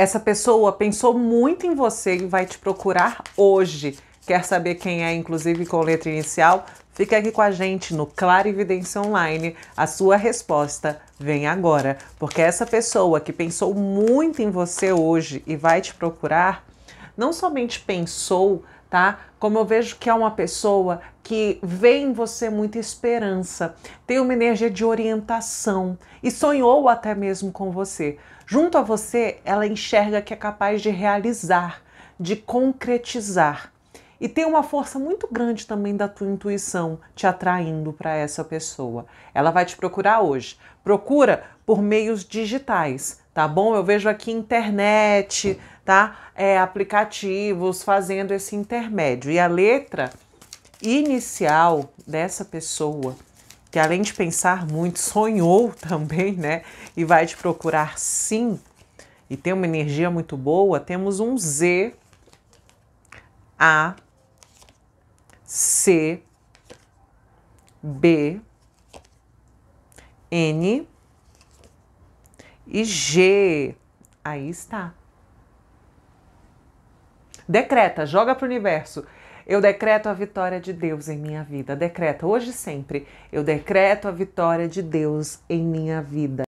Essa pessoa pensou muito em você e vai te procurar hoje. Quer saber quem é, inclusive com letra inicial? Fica aqui com a gente no Clarividência Online. A sua resposta vem agora, porque essa pessoa que pensou muito em você hoje e vai te procurar não somente pensou, tá? Como eu vejo que é uma pessoa que vê em você muita esperança, tem uma energia de orientação e sonhou até mesmo com você. Junto a você, ela enxerga que é capaz de realizar, de concretizar. E tem uma força muito grande também da tua intuição te atraindo para essa pessoa. Ela vai te procurar hoje. Procura por meios digitais, tá bom? Eu vejo aqui internet, tá? É, aplicativos fazendo esse intermédio. E a letra inicial dessa pessoa, que além de pensar muito, sonhou também, né? E vai te procurar sim, e tem uma energia muito boa, temos um Z, A, C, B, N e G. Aí está. Decreta, joga para o universo. Eu decreto a vitória de Deus em minha vida. Decreta hoje e sempre. Eu decreto a vitória de Deus em minha vida.